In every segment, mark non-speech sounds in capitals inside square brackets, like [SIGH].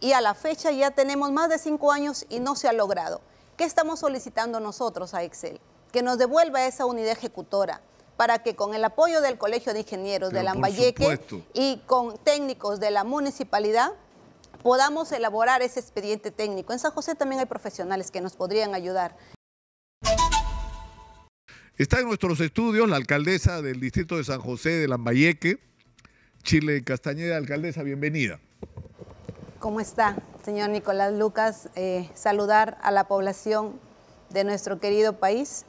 y a la fecha ya tenemos más de cinco años y no se ha logrado. ¿Qué estamos solicitando nosotros a Excel? Que nos devuelva esa unidad ejecutora para que con el apoyo del Colegio de Ingenieros de Lambayeque y con técnicos de la municipalidad podamos elaborar ese expediente técnico. En San José también hay profesionales que nos podrían ayudar. Está en nuestros estudios la alcaldesa del distrito de San José de Lambayeque, Chile Castañeda. Alcaldesa, bienvenida. ¿Cómo está, señor Nicolás Lucas? Eh, saludar a la población de nuestro querido país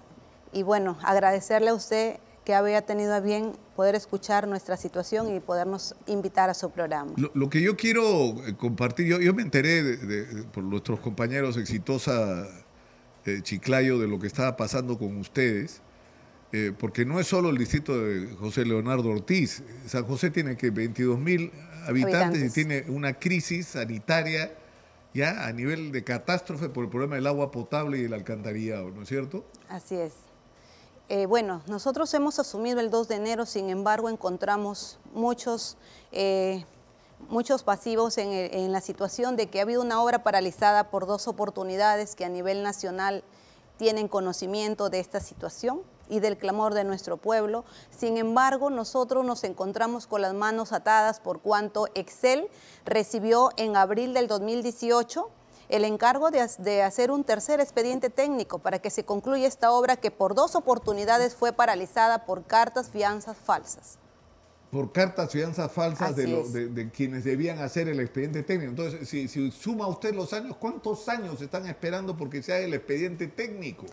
y bueno, agradecerle a usted que había tenido a bien poder escuchar nuestra situación y podernos invitar a su programa. Lo, que yo quiero eh, compartir, yo, me enteré por nuestros compañeros exitosa eh, Chiclayo de lo que estaba pasando con ustedes eh, porque no es solo el distrito de José Leonardo Ortiz, eh, San José tiene que 22 mil habitantes, y tiene una crisis sanitaria ya a nivel de catástrofe por el problema del agua potable y el alcantarillado, ¿no es cierto? Así es. Eh, bueno, nosotros hemos asumido el 2 de enero, sin embargo encontramos muchos, muchos pasivos en, la situación de que ha habido una obra paralizada por dos oportunidades que a nivel nacional tienen conocimiento de esta situación y del clamor de nuestro pueblo. Sin embargo, nosotros nos encontramos con las manos atadas por cuanto Excel recibió en abril del 2018 el encargo de, hacer un tercer expediente técnico para que se concluya esta obra que por dos oportunidades fue paralizada por cartas fianzas falsas. Por cartas fianzas falsas de, quienes debían hacer el expediente técnico. Entonces, si, si suma usted los años, ¿cuántos años están esperando porque se el expediente técnico?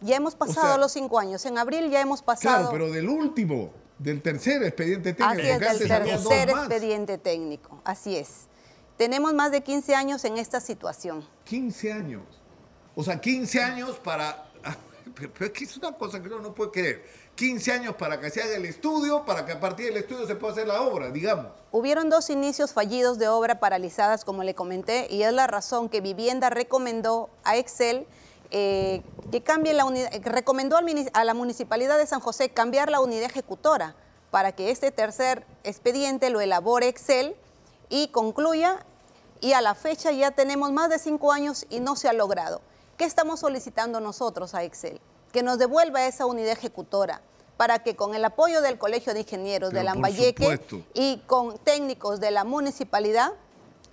Ya hemos pasado los cinco años. En abril ya hemos pasado. Claro, pero del último, del tercer expediente técnico. Así es, del tercer expediente técnico. Así es. Tenemos más de 15 años en esta situación. 15 años. O sea, 15 años para. Ah, [LAUGHS] pero es que es una cosa que uno no puede creer. 15 años para que se haga el estudio, para que a partir del estudio se pueda hacer la obra, digamos. Hubieron dos inicios fallidos de obra paralizadas, como le comenté, y es la razón que Vivienda recomendó a Excel eh, que cambie la unidad, recomendó a la Municipalidad de San José cambiar la unidad ejecutora para que este tercer expediente lo elabore Excel y concluya. Y a la fecha ya tenemos más de cinco años y no se ha logrado. ¿Qué estamos solicitando nosotros a Excel? Que nos devuelva esa unidad ejecutora para que con el apoyo del Colegio de Ingenieros de Lambayeque y con técnicos de la municipalidad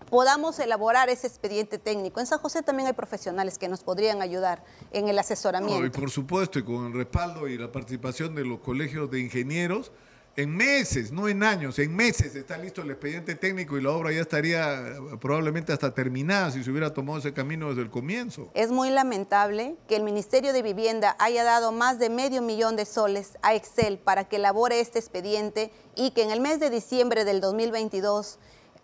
podamos elaborar ese expediente técnico. En San José también hay profesionales que nos podrían ayudar en el asesoramiento. No, y por supuesto, y con el respaldo y la participación de los colegios de ingenieros, en meses, no en años, en meses está listo el expediente técnico y la obra ya estaría eh, probablemente hasta terminada si se hubiera tomado ese camino desde el comienzo. Es muy lamentable que el Ministerio de Vivienda haya dado más de medio millón de soles a Excel para que elabore este expediente y que en el mes de diciembre del 2022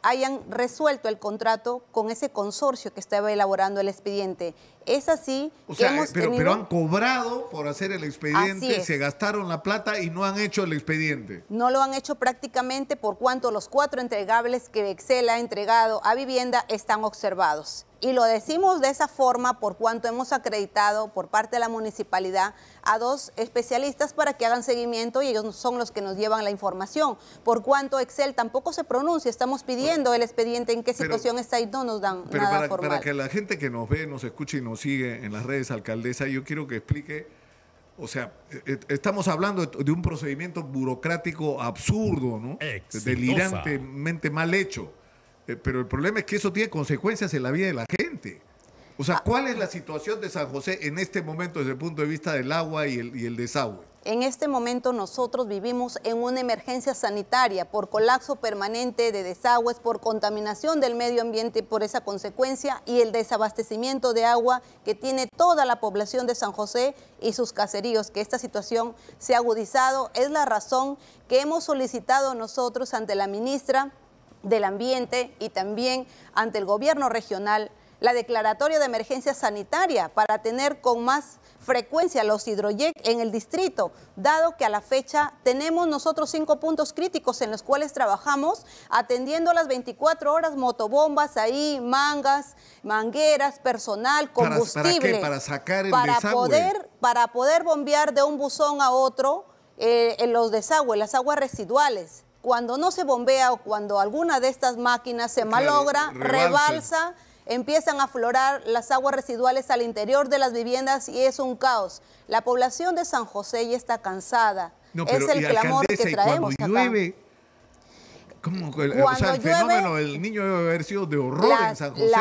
hayan resuelto el contrato con ese consorcio que estaba elaborando el expediente. Es así. que hemos eh, pero, tenido... pero, han cobrado por hacer el expediente, se gastaron la plata y no han hecho el expediente. No lo han hecho prácticamente por cuanto los cuatro entregables que Excel ha entregado a vivienda están observados. Y lo decimos de esa forma por cuanto hemos acreditado por parte de la municipalidad a dos especialistas para que hagan seguimiento y ellos son los que nos llevan la información. Por cuanto Excel tampoco se pronuncia, estamos pidiendo el expediente en qué situación está y no nos dan nada para, Para que la gente que nos ve, nos escuche y nos sigue en las redes alcaldesa, yo quiero que explique... O sea, e, e, estamos hablando de un procedimiento burocrático absurdo, ¿no? Delirantemente mal hecho. Eh, pero el problema es que eso tiene consecuencias en la vida de la gente. O sea, ah. ¿cuál es la situación de San José en este momento desde el punto de vista del agua y el, y el desagüe? En este momento nosotros vivimos en una emergencia sanitaria por colapso permanente de desagües, por contaminación del medio ambiente por esa consecuencia y el desabastecimiento de agua que tiene toda la población de San José y sus caseríos, que esta situación se ha agudizado, es la razón que hemos solicitado nosotros ante la ministra del Ambiente y también ante el gobierno regional la declaratoria de emergencia sanitaria para tener con más frecuencia los hidroyec en el distrito, dado que a la fecha tenemos nosotros cinco puntos críticos en los cuales trabajamos, atendiendo las 24 horas motobombas ahí, mangas, mangueras, personal, combustible. ¿Para, sacar el Poder, para poder bombear de un buzón a otro eh, en los desagües, las aguas residuales cuando no se bombea o cuando alguna de estas máquinas se malogra, rebalsa, empiezan a aflorar las aguas residuales al interior de las viviendas y es un caos. La población de San José ya está cansada. es el clamor que traemos. acá. ¿Cómo? El, o sea, el fenómeno niño debe haber sido de horror en San José.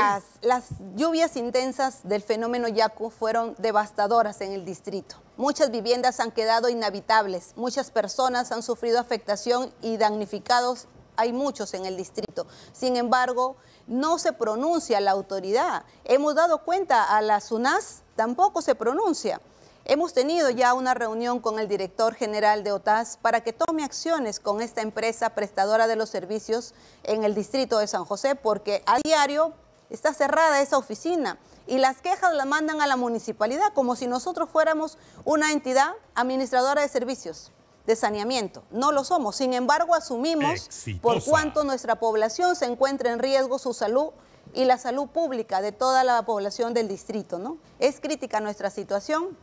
Las, lluvias intensas del fenómeno Yaku fueron devastadoras en el distrito. Muchas viviendas han quedado inhabitables, muchas personas han sufrido afectación y damnificados hay muchos en el distrito. Sin embargo, no se pronuncia la autoridad. Hemos dado cuenta a la SUNAS, tampoco se pronuncia. Hemos tenido ya una reunión con el director general de OTAS para que tome acciones con esta empresa prestadora de los servicios en el distrito de San José, porque a diario está cerrada esa oficina y las quejas las mandan a la municipalidad como si nosotros fuéramos una entidad administradora de servicios de saneamiento. No lo somos. Sin embargo, asumimos por cuánto nuestra población se encuentra en riesgo su salud y la salud pública de toda la población del distrito, ¿no? Es crítica nuestra situación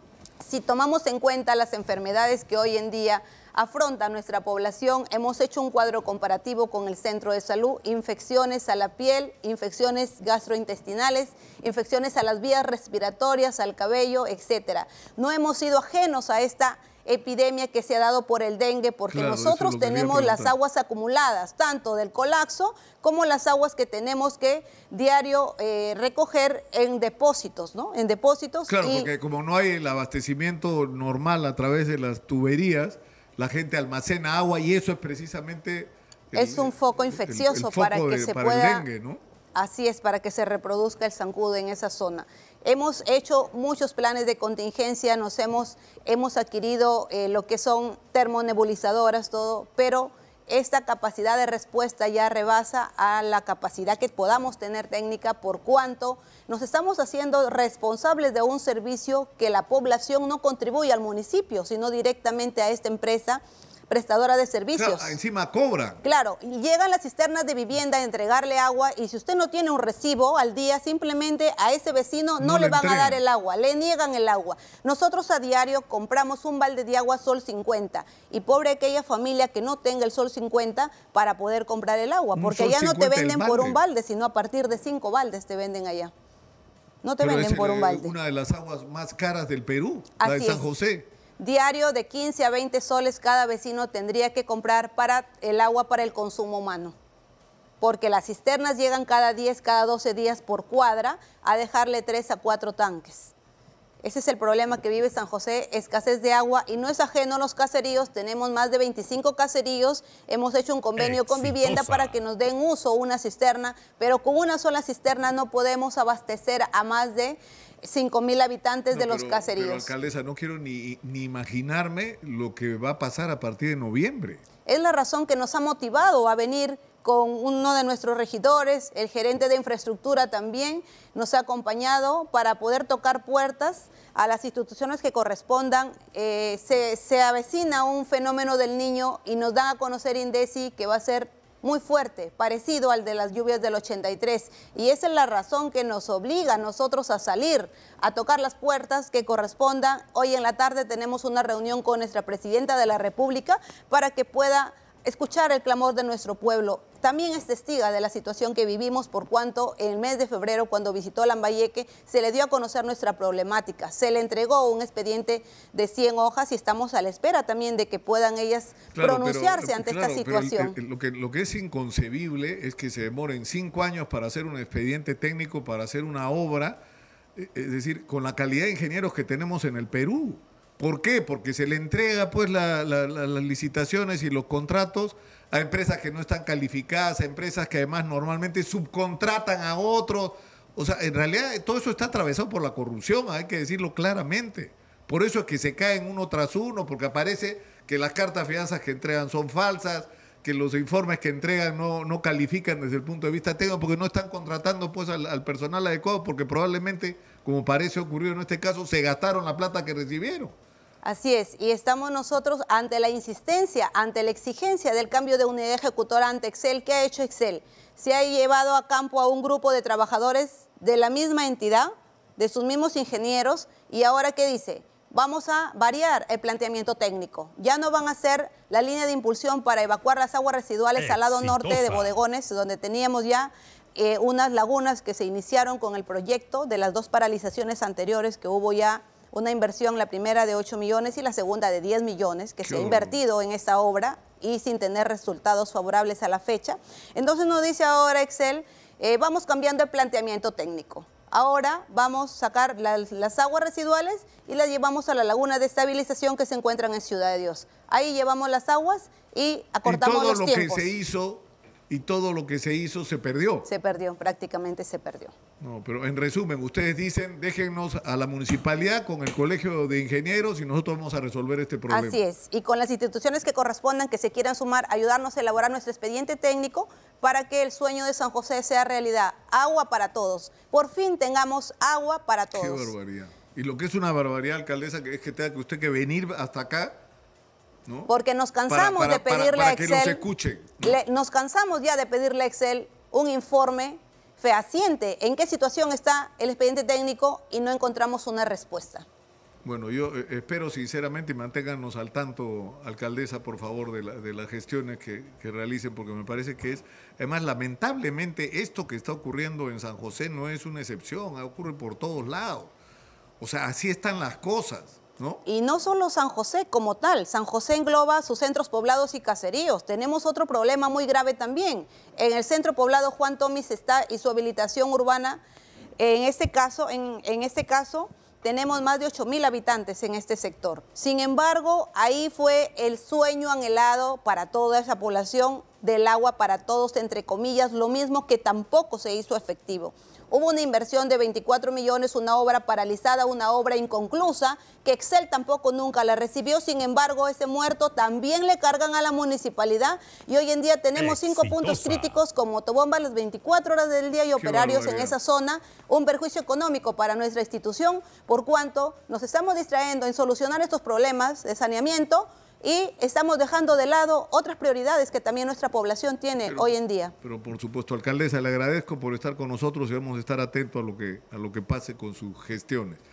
si tomamos en cuenta las enfermedades que hoy en día afronta nuestra población, hemos hecho un cuadro comparativo con el centro de salud, infecciones a la piel, infecciones gastrointestinales, infecciones a las vías respiratorias, al cabello, etc. No hemos sido ajenos a esta epidemia que se ha dado por el dengue, porque nosotros tenemos las aguas acumuladas, tanto del colapso como las aguas que tenemos que diario eh, recoger en depósitos, ¿no? En depósitos. Claro, porque como no hay el abastecimiento normal a través de las tuberías, la gente almacena agua y eso es precisamente... es un foco infeccioso para que se pueda... El dengue, ¿no? Así es, para que se reproduzca el zancudo en esa zona. Hemos hecho muchos planes de contingencia, nos hemos, hemos adquirido eh, lo que son termonebulizadoras, todo, pero esta capacidad de respuesta ya rebasa a la capacidad que podamos tener técnica por cuanto nos estamos haciendo responsables de un servicio que la población no contribuye al municipio, sino directamente a esta empresa prestadora de servicios. Claro, encima cobran. Claro, llegan las cisternas de vivienda a entregarle agua y si usted no tiene un recibo al día, simplemente a ese vecino no, le van a dar el agua, le niegan el agua. Nosotros a diario compramos un balde de agua Sol 50 y pobre aquella familia que no tenga el Sol 50 para poder comprar el agua, porque ya no te venden por un balde, sino a partir de cinco baldes te venden allá. No te venden por un balde. Una de las aguas más caras del Perú, la de San José diario de 15 a 20 soles cada vecino tendría que comprar para el agua para el consumo humano. Porque las cisternas llegan cada 10, cada 12 días por cuadra a dejarle 3 a 4 tanques. Ese es el problema que vive San José, escasez de agua y no es ajeno a los caseríos. Tenemos más de 25 caseríos, hemos hecho un convenio con vivienda para que nos den uso una cisterna, pero con una sola cisterna no podemos abastecer a más de 5 mil habitantes de los caseríos. Pero, alcaldesa, no quiero ni, imaginarme lo que va a pasar a partir de noviembre. Es la razón que nos ha motivado a venir con uno de nuestros regidores, el gerente de infraestructura también nos ha acompañado para poder tocar puertas a las instituciones que correspondan. Eh, se, avecina un fenómeno del niño y nos da a conocer INDECI que va a ser muy fuerte, parecido al de las lluvias del 83. Y esa es la razón que nos obliga a nosotros a salir, a tocar las puertas que correspondan. Hoy en la tarde tenemos una reunión con nuestra presidenta de la República para que pueda escuchar el clamor de nuestro pueblo también es testiga de la situación que vivimos por cuanto en el mes de febrero, cuando visitó Lambayeque, se le dio a conocer nuestra problemática. Se le entregó un expediente de 100 hojas y estamos a la espera también de que puedan ellas pronunciarse eh, ante esta situación. lo, que, es inconcebible es que se demoren cinco años para hacer un expediente técnico, para hacer una obra, eh, es decir, con la calidad de ingenieros que tenemos en el Perú. ¿Por qué? Porque se le entrega pues las licitaciones y los contratos a empresas que no están calificadas, a empresas que además normalmente subcontratan a otros. O sea, en realidad todo eso está atravesado por la corrupción, hay que decirlo claramente. Por eso es que se caen uno tras uno, porque aparece que las cartas fianzas que entregan son falsas, que los informes que entregan no, no califican desde el punto de vista técnico, porque no están contratando pues al, al personal adecuado, porque probablemente, como parece ocurrido en este caso, se gastaron la plata que recibieron. Así es, y estamos nosotros ante la insistencia, ante la exigencia del cambio de unidad ejecutora ante Excel. ¿Qué ha hecho Excel? Se ha llevado a campo a un grupo de trabajadores de la misma entidad, de sus mismos ingenieros, y ahora ¿qué dice? Vamos a variar el planteamiento técnico. Ya no van a ser la línea de impulsión para evacuar las aguas residuales al lado norte de Bodegones, donde teníamos ya eh, unas lagunas que se iniciaron con el proyecto de las dos paralizaciones anteriores que hubo ya una inversión, la primera de 8 millones y la segunda de 10 millones que se ha invertido en esta obra y sin tener resultados favorables a la fecha. Entonces nos dice ahora Excel, eh, vamos cambiando el planteamiento técnico. Ahora vamos a sacar las, aguas residuales y las llevamos a la laguna de estabilización que se encuentra en Ciudad de Dios. Ahí llevamos las aguas y acortamos y todo lo que se hizo y todo lo que se hizo se perdió. Se perdió, prácticamente se perdió. No, pero en resumen, ustedes dicen, déjennos a la municipalidad con el Colegio de Ingenieros y nosotros vamos a resolver este problema. Así es, y con las instituciones que correspondan, que se quieran sumar, ayudarnos a elaborar nuestro expediente técnico para que el sueño de San José sea realidad. Agua para todos. Por fin tengamos agua para todos. Qué barbaridad. Y lo que es una barbaridad, alcaldesa, es que tenga que usted que venir hasta acá ¿No? Porque nos cansamos de pedirle para, nos cansamos ya de pedirle Excel un informe fehaciente. ¿En qué situación está el expediente técnico y no encontramos una respuesta? Bueno, yo eh, espero sinceramente y manténganos al tanto, alcaldesa, por favor, de, la, de las gestiones que, que, realicen, porque me parece que es, además, lamentablemente esto que está ocurriendo en San José no es una excepción, ocurre por todos lados. O sea, así están las cosas. Y no solo San José como tal, San José engloba sus centros poblados y caseríos. Tenemos otro problema muy grave también. En el centro poblado Juan Tomis está y su habilitación urbana, en este caso, en, en este caso tenemos más de 8 mil habitantes en este sector. Sin embargo, ahí fue el sueño anhelado para toda esa población del agua para todos, entre comillas, lo mismo que tampoco se hizo efectivo. Hubo una inversión de 24 millones, una obra paralizada, una obra inconclusa, que Excel tampoco nunca la recibió. Sin embargo, ese muerto también le cargan a la municipalidad y hoy en día tenemos cinco puntos críticos como motobombas las 24 horas del día y operarios en esa zona. Un perjuicio económico para nuestra institución por cuanto nos estamos distrayendo en solucionar estos problemas de saneamiento y estamos dejando de lado otras prioridades que también nuestra población tiene hoy en día. Pero por supuesto, alcaldesa, le agradezco por estar con nosotros y vamos a estar atentos a lo que, a lo que pase con sus gestiones.